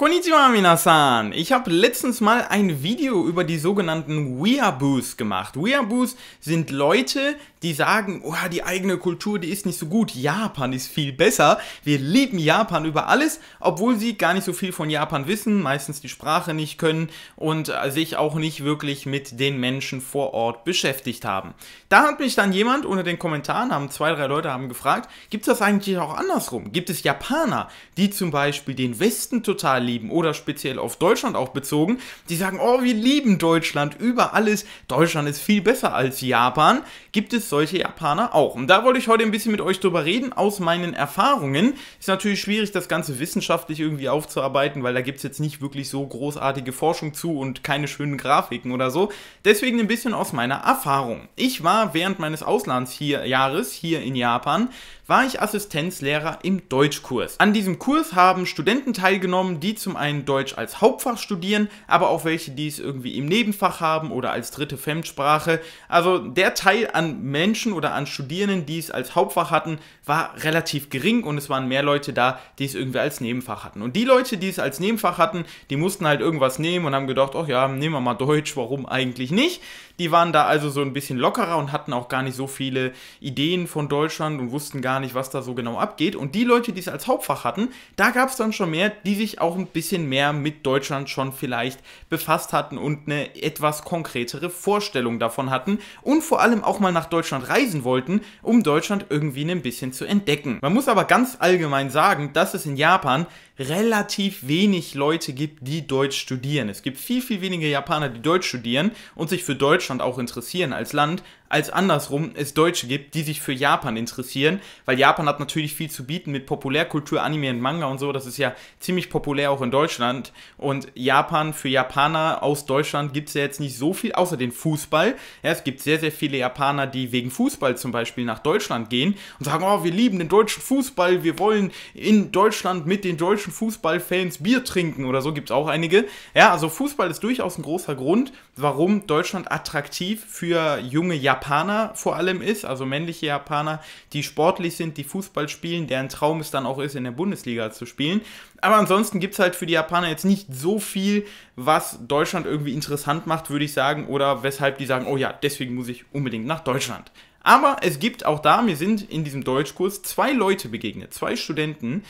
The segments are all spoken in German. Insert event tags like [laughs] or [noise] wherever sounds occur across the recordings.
Konnichiwa minasan! Ich habe letztens mal ein Video über die sogenannten Weaboos gemacht. Weaboos sind Leute, die sagen, oh, die eigene Kultur, die ist nicht so gut, Japan ist viel besser, wir lieben Japan über alles, obwohl sie gar nicht so viel von Japan wissen, meistens die Sprache nicht können und äh, sich auch nicht wirklich mit den Menschen vor Ort beschäftigt haben. Da hat mich dann jemand unter den Kommentaren, haben zwei, drei Leute haben gefragt, gibt es das eigentlich auch andersrum? Gibt es Japaner, die zum Beispiel den Westen total lieben oder speziell auf Deutschland auch bezogen, die sagen, oh, wir lieben Deutschland über alles, Deutschland ist viel besser als Japan. Gibt es solche Japaner auch. Und da wollte ich heute ein bisschen mit euch drüber reden, aus meinen Erfahrungen. Ist natürlich schwierig, das Ganze wissenschaftlich irgendwie aufzuarbeiten, weil da gibt es jetzt nicht wirklich so großartige Forschung zu und keine schönen Grafiken oder so. Deswegen ein bisschen aus meiner Erfahrung. Ich war während meines Auslandsjahres hier in Japan war ich Assistenzlehrer im Deutschkurs. An diesem Kurs haben Studenten teilgenommen, die zum einen Deutsch als Hauptfach studieren, aber auch welche, die es irgendwie im Nebenfach haben oder als dritte Fremdsprache. Also der Teil an Menschen oder an Studierenden, die es als Hauptfach hatten, war relativ gering und es waren mehr Leute da, die es irgendwie als Nebenfach hatten. Und die Leute, die es als Nebenfach hatten, die mussten halt irgendwas nehmen und haben gedacht, ach ja, nehmen wir mal Deutsch, warum eigentlich nicht? Die waren da also so ein bisschen lockerer und hatten auch gar nicht so viele Ideen von Deutschland und wussten gar gar nicht, was da so genau abgeht. Und die Leute, die es als Hauptfach hatten, da gab es dann schon mehr, die sich auch ein bisschen mehr mit Deutschland schon vielleicht befasst hatten und eine etwas konkretere Vorstellung davon hatten und vor allem auch mal nach Deutschland reisen wollten, um Deutschland irgendwie ein bisschen zu entdecken. Man muss aber ganz allgemein sagen, dass es in Japan relativ wenig Leute gibt, die Deutsch studieren. Es gibt viel, viel weniger Japaner, die Deutsch studieren und sich für Deutschland auch interessieren als Land, als andersrum es Deutsche gibt, die sich für Japan interessieren, weil Japan hat natürlich viel zu bieten mit Populärkultur, Anime und Manga und so. Das ist ja ziemlich populär auch in Deutschland. Und Japan, für Japaner aus Deutschland gibt es ja jetzt nicht so viel, außer den Fußball. Ja, es gibt sehr, sehr viele Japaner, die wegen Fußball zum Beispiel nach Deutschland gehen und sagen, oh, wir lieben den deutschen Fußball, wir wollen in Deutschland mit den deutschen Fußballfans Bier trinken oder so, gibt es auch einige. Ja, also Fußball ist durchaus ein großer Grund, warum Deutschland attraktiv für junge Japaner vor allem ist, also männliche Japaner, die sportlich sportlich sind, die Fußball spielen, deren Traum es dann auch ist, in der Bundesliga zu spielen. Aber ansonsten gibt es halt für die Japaner jetzt nicht so viel, was Deutschland irgendwie interessant macht, würde ich sagen, oder weshalb die sagen, oh ja, deswegen muss ich unbedingt nach Deutschland. Aber es gibt auch da, mir sind in diesem Deutschkurs zwei Leute begegnet, zwei Studenten,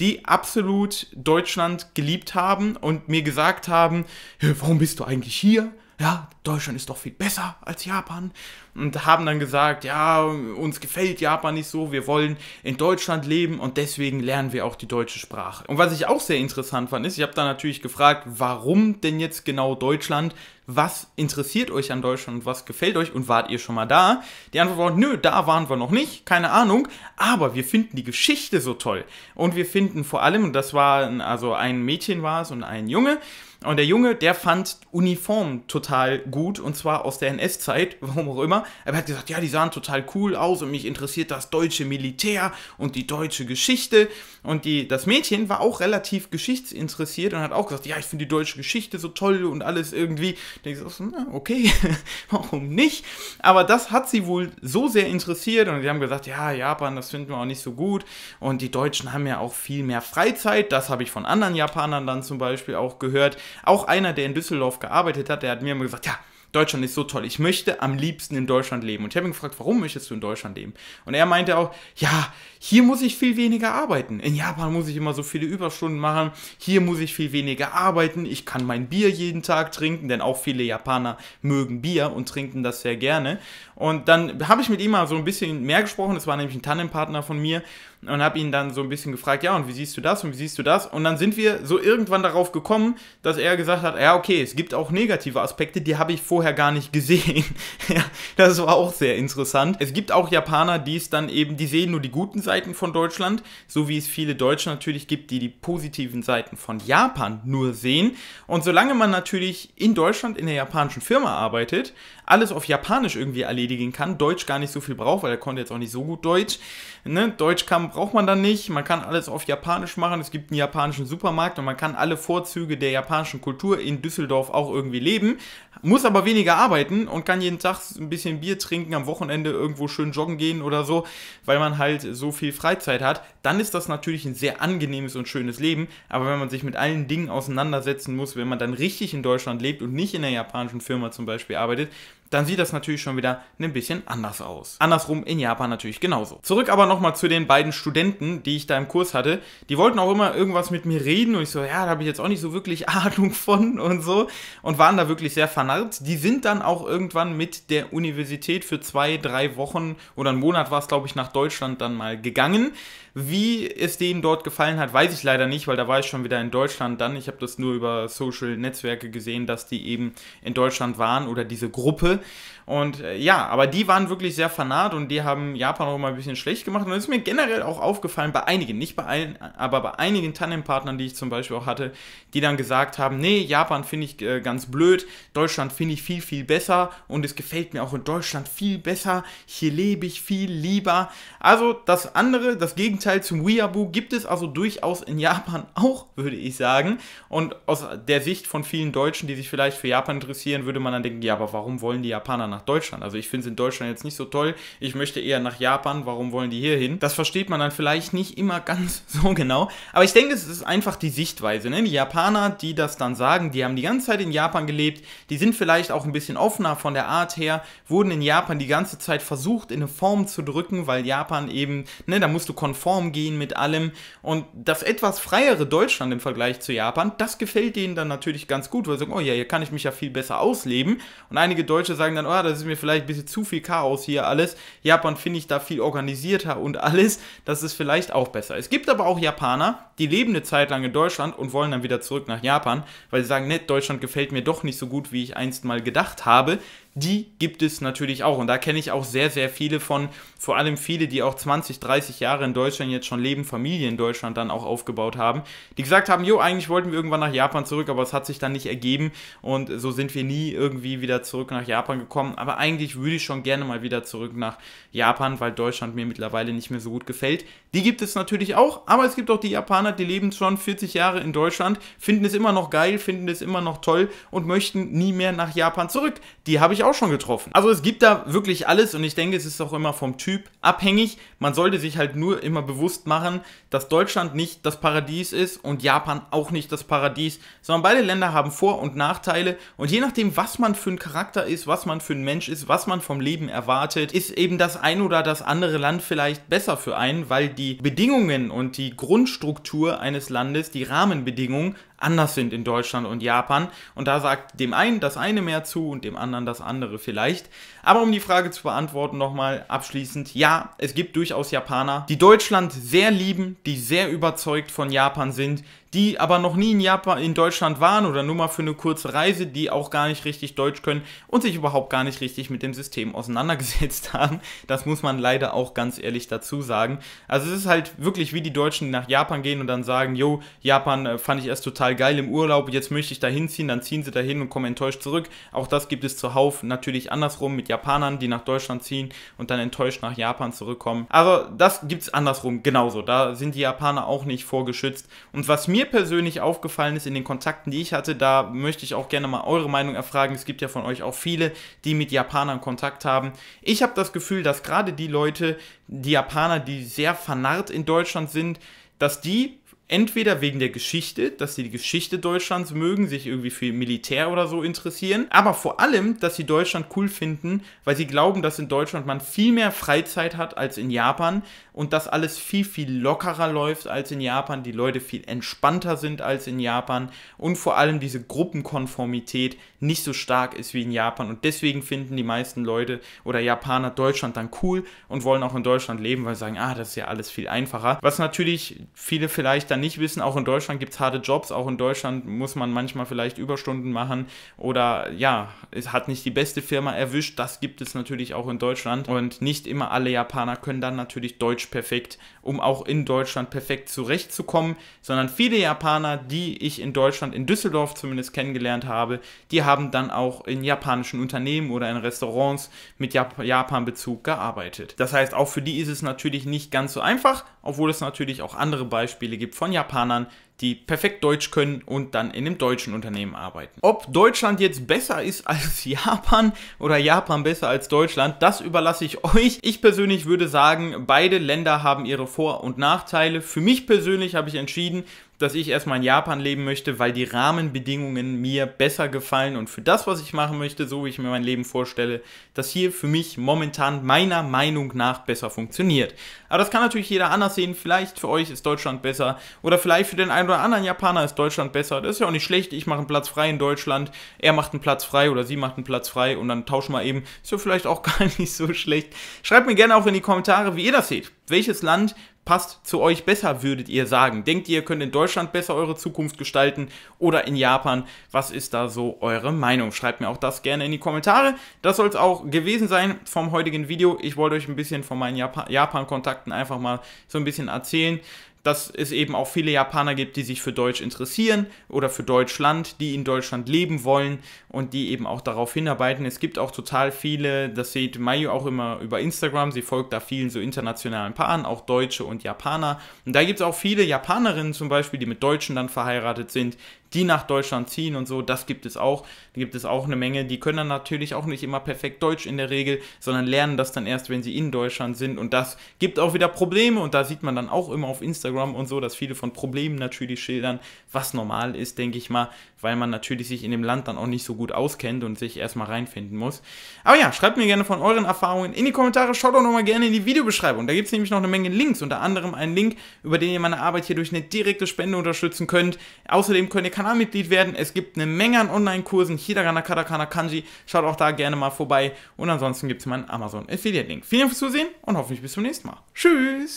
die absolut Deutschland geliebt haben und mir gesagt haben, warum bist du eigentlich hier? ja, Deutschland ist doch viel besser als Japan und haben dann gesagt, ja, uns gefällt Japan nicht so, wir wollen in Deutschland leben und deswegen lernen wir auch die deutsche Sprache. Und was ich auch sehr interessant fand, ist, ich habe da natürlich gefragt, warum denn jetzt genau Deutschland? Was interessiert euch an Deutschland und was gefällt euch und wart ihr schon mal da? Die Antwort war, nö, da waren wir noch nicht, keine Ahnung, aber wir finden die Geschichte so toll und wir finden vor allem, und das war also ein Mädchen war es und ein Junge, und der Junge, der fand Uniformen total gut, und zwar aus der NS-Zeit, [laughs] warum auch immer. Er hat gesagt, ja, die sahen total cool aus und mich interessiert das deutsche Militär und die deutsche Geschichte. Und die, das Mädchen war auch relativ geschichtsinteressiert und hat auch gesagt, ja, ich finde die deutsche Geschichte so toll und alles irgendwie. Da ich so, na, okay, [laughs] warum nicht? Aber das hat sie wohl so sehr interessiert und sie haben gesagt, ja, Japan, das finden wir auch nicht so gut. Und die Deutschen haben ja auch viel mehr Freizeit. Das habe ich von anderen Japanern dann zum Beispiel auch gehört auch einer, der in Düsseldorf gearbeitet hat, der hat mir immer gesagt, ja, Deutschland ist so toll. Ich möchte am liebsten in Deutschland leben. Und ich habe ihn gefragt, warum möchtest du in Deutschland leben? Und er meinte auch, ja, hier muss ich viel weniger arbeiten. In Japan muss ich immer so viele Überstunden machen. Hier muss ich viel weniger arbeiten. Ich kann mein Bier jeden Tag trinken, denn auch viele Japaner mögen Bier und trinken das sehr gerne. Und dann habe ich mit ihm mal so ein bisschen mehr gesprochen. Das war nämlich ein Tannenpartner von mir und habe ihn dann so ein bisschen gefragt, ja, und wie siehst du das und wie siehst du das? Und dann sind wir so irgendwann darauf gekommen, dass er gesagt hat, ja, okay, es gibt auch negative Aspekte, die habe ich vorher gar nicht gesehen. [laughs] ja, das war auch sehr interessant. Es gibt auch Japaner, die es dann eben, die sehen nur die guten Seiten von Deutschland, so wie es viele Deutsche natürlich gibt, die die positiven Seiten von Japan nur sehen. Und solange man natürlich in Deutschland in der japanischen Firma arbeitet, alles auf Japanisch irgendwie erledigen kann, Deutsch gar nicht so viel braucht, weil er konnte jetzt auch nicht so gut Deutsch. Ne? Deutsch kann, braucht man dann nicht, man kann alles auf Japanisch machen, es gibt einen japanischen Supermarkt und man kann alle Vorzüge der japanischen Kultur in Düsseldorf auch irgendwie leben, muss aber weniger arbeiten und kann jeden Tag ein bisschen Bier trinken, am Wochenende irgendwo schön joggen gehen oder so, weil man halt so viel Freizeit hat, dann ist das natürlich ein sehr angenehmes und schönes Leben, aber wenn man sich mit allen Dingen auseinandersetzen muss, wenn man dann richtig in Deutschland lebt und nicht in einer japanischen Firma zum Beispiel arbeitet, dann sieht das natürlich schon wieder ein bisschen anders aus. Andersrum in Japan natürlich genauso. Zurück aber nochmal zu den beiden Studenten, die ich da im Kurs hatte. Die wollten auch immer irgendwas mit mir reden und ich so, ja, da habe ich jetzt auch nicht so wirklich [laughs] Ahnung von und so und waren da wirklich sehr vernarrt. Die sind dann auch irgendwann mit der Universität für zwei, drei Wochen oder einen Monat war es, glaube ich, nach Deutschland dann mal gegangen wie es denen dort gefallen hat, weiß ich leider nicht, weil da war ich schon wieder in Deutschland dann. Ich habe das nur über Social Netzwerke gesehen, dass die eben in Deutschland waren oder diese Gruppe. Und äh, ja, aber die waren wirklich sehr fanat und die haben Japan auch mal ein bisschen schlecht gemacht. Und das ist mir generell auch aufgefallen bei einigen, nicht bei allen, aber bei einigen Tandempartnern, die ich zum Beispiel auch hatte, die dann gesagt haben, nee, Japan finde ich äh, ganz blöd, Deutschland finde ich viel, viel besser und es gefällt mir auch in Deutschland viel besser, hier lebe ich viel lieber. Also das andere, das Gegenteil Gegenteil zum Weeaboo gibt es also durchaus in Japan [laughs] auch, würde ich sagen. Und aus der Sicht von vielen Deutschen, die sich vielleicht für Japan interessieren, würde man dann denken, ja, aber warum wollen die Japaner nach Deutschland? Also ich finde es in Deutschland jetzt nicht so toll. Ich möchte eher nach Japan. Warum wollen die hier hin? Das versteht man dann vielleicht nicht immer [laughs] ganz so genau. Aber ich denke, es ist einfach die Sichtweise. Ne? Die Japaner, die das dann sagen, die haben die ganze Zeit in Japan gelebt. Die sind vielleicht auch ein bisschen offener von der Art her, wurden in Japan die ganze Zeit versucht, in eine Form zu drücken, weil Japan eben, ne, da musst du konform konform gehen mit allem. Und das etwas freiere Deutschland im Vergleich zu Japan, das gefällt denen dann natürlich ganz gut, weil sie sagen, oh ja, hier kann ich mich ja viel besser ausleben. Und einige Deutsche sagen dann, oh, das ist mir vielleicht ein bisschen zu viel Chaos hier alles. Japan finde ich da viel organisierter und alles. Das ist vielleicht auch besser. Es gibt aber auch Japaner, die leben eine Zeit lang in Deutschland und wollen dann wieder zurück nach Japan, weil sie sagen, nett, Deutschland gefällt mir doch nicht so gut, wie ich einst mal gedacht habe die gibt es natürlich auch. Und da kenne ich auch sehr, sehr viele von, vor allem viele, die auch 20, 30 Jahre in Deutschland jetzt schon leben, Familie in Deutschland dann auch aufgebaut haben, die gesagt haben, jo, eigentlich wollten wir irgendwann nach Japan zurück, aber es hat sich dann nicht ergeben und so sind wir nie irgendwie wieder zurück nach Japan gekommen. Aber eigentlich würde ich schon gerne mal wieder zurück nach Japan, weil Deutschland mir mittlerweile nicht mehr so gut gefällt. Die gibt es natürlich auch, aber es gibt auch die Japaner, die leben schon 40 Jahre in Deutschland, finden es immer noch geil, finden es immer noch toll und möchten nie mehr nach Japan zurück. Die habe ich auch schon getroffen. Also es gibt da wirklich alles und ich denke, es ist auch immer vom Typ abhängig. Man sollte sich halt nur immer bewusst machen, dass Deutschland nicht das Paradies ist und Japan auch nicht das Paradies, sondern beide Länder haben Vor- und Nachteile und je nachdem, was man für ein Charakter ist, was man für ein Mensch ist, was man vom Leben erwartet, ist eben das ein oder das andere Land vielleicht besser für einen, weil die Bedingungen und die Grundstruktur eines Landes, die Rahmenbedingungen anders sind in Deutschland und Japan. Und da sagt dem einen das eine mehr zu und dem anderen das andere vielleicht. Aber um die Frage zu beantworten nochmal abschließend, ja, es gibt durchaus Japaner, die Deutschland sehr lieben, die sehr überzeugt von Japan sind, die aber noch nie in Japan, in Deutschland waren oder nur mal für eine kurze Reise, die auch gar nicht richtig Deutsch können und sich überhaupt gar nicht richtig mit dem System auseinandergesetzt [laughs] haben. Das muss man leider auch ganz ehrlich dazu sagen. Also es ist halt wirklich wie die Deutschen, die nach Japan gehen und dann sagen, jo, Japan äh, fand ich erst total total geil im Urlaub, jetzt möchte ich da hinziehen, dann ziehen sie dahin und kommen enttäuscht zurück. Auch das gibt es zuhauf natürlich andersrum mit Japanern, die nach Deutschland ziehen und dann enttäuscht nach Japan zurückkommen. Also das gibt es andersrum genauso. Da sind die Japaner auch nicht vorgeschützt. Und was mir persönlich aufgefallen ist in den Kontakten, die ich hatte, da möchte ich auch gerne mal eure Meinung erfragen. Es gibt ja von euch auch viele, die mit Japanern Kontakt haben. Ich habe das Gefühl, dass gerade die Leute, die Japaner, die sehr vernarrt in Deutschland sind, dass die Entweder wegen der Geschichte, dass sie die Geschichte Deutschlands mögen, sich irgendwie für Militär oder so interessieren, aber vor allem, dass sie Deutschland cool finden, weil sie glauben, dass in Deutschland man viel mehr Freizeit hat als in Japan und dass alles viel, viel lockerer läuft als in Japan, die Leute viel entspannter sind als in Japan und vor allem diese Gruppenkonformität nicht so stark ist wie in Japan und deswegen finden die meisten Leute oder Japaner Deutschland dann cool und wollen auch in Deutschland leben, weil sie sagen, ah, das ist ja alles viel einfacher. Was natürlich viele vielleicht dann nicht wissen, auch in Deutschland gibt es harte Jobs, auch in Deutschland muss man manchmal vielleicht Überstunden machen oder ja, es hat nicht die beste Firma erwischt, das gibt es natürlich auch in Deutschland und nicht immer alle Japaner können dann natürlich Deutsch perfekt, um auch in Deutschland perfekt zurechtzukommen, sondern viele Japaner, die ich in Deutschland, in Düsseldorf zumindest kennengelernt habe, die haben dann auch in japanischen Unternehmen oder in Restaurants mit Jap Japan-Bezug gearbeitet. Das heißt, auch für die ist es natürlich nicht ganz so einfach, obwohl es natürlich auch andere Beispiele gibt von von Japanern, die perfekt Deutsch können und dann in einem deutschen Unternehmen arbeiten. Ob Deutschland jetzt besser ist als [laughs] Japan oder Japan besser als Deutschland, das überlasse ich euch. Ich persönlich würde sagen, beide Länder haben ihre Vor- und Nachteile. Für mich persönlich habe ich entschieden, dass ich erstmal in Japan leben möchte, weil die Rahmenbedingungen mir besser gefallen und für das, was ich machen möchte, so wie ich mir mein Leben vorstelle, das hier für mich momentan meiner Meinung nach besser funktioniert. Aber das kann natürlich jeder anders sehen. Vielleicht für euch ist Deutschland besser oder vielleicht für den einen oder anderen Japaner ist Deutschland besser. Das ist ja auch nicht schlecht. Ich mache einen Platz frei in Deutschland, er macht einen Platz frei oder sie macht einen Platz frei und dann tauschen wir eben. Ist ja vielleicht auch [laughs] gar nicht so schlecht. Schreibt mir gerne auch in die Kommentare, wie ihr das seht. Welches Land passt zu euch besser, würdet ihr sagen? Denkt ihr, ihr könnt in Deutschland besser eure Zukunft gestalten oder in Japan? Was ist da so eure Meinung? Schreibt mir auch das gerne in die Kommentare. Das soll es auch gewesen sein vom heutigen Video. Ich wollte euch ein bisschen von meinen Japan-Kontakten einfach mal so ein bisschen erzählen dass es eben auch viele Japaner gibt, die sich für Deutsch interessieren oder für Deutschland, die in Deutschland leben wollen und die eben auch darauf hinarbeiten. Es gibt auch total viele, das sieht Mayu auch immer über Instagram, sie folgt da vielen so internationalen Paaren, auch Deutsche und Japaner. Und da gibt es auch viele Japanerinnen zum Beispiel, die mit Deutschen dann verheiratet sind, die nach Deutschland ziehen und so, das gibt es auch. Da gibt es auch eine Menge, die können dann natürlich auch nicht immer perfekt Deutsch in der Regel, sondern lernen das dann erst, wenn sie in Deutschland sind. Und das gibt auch wieder Probleme und da sieht man dann auch immer auf Instagram, Instagram und so, dass viele von Problemen natürlich schildern, was normal ist, denke ich mal, weil man natürlich sich in dem Land dann auch nicht so gut auskennt und sich erstmal reinfinden muss. Aber ja, schreibt mir gerne von euren Erfahrungen in die Kommentare, schaut auch nochmal gerne in die Videobeschreibung. Da gibt es nämlich noch eine Menge Links, unter anderem einen Link, über den ihr meine Arbeit hier durch eine direkte Spende unterstützen könnt. Außerdem könnt ihr Kanalmitglied werden. Es gibt eine Menge an Online-Kursen, Hidagana, Katakana, Kanji. Schaut auch da gerne mal vorbei. Und ansonsten gibt es meinen Amazon Affiliate-Link. Vielen Dank fürs Zusehen und hoffentlich bis zum nächsten Mal. Tschüss!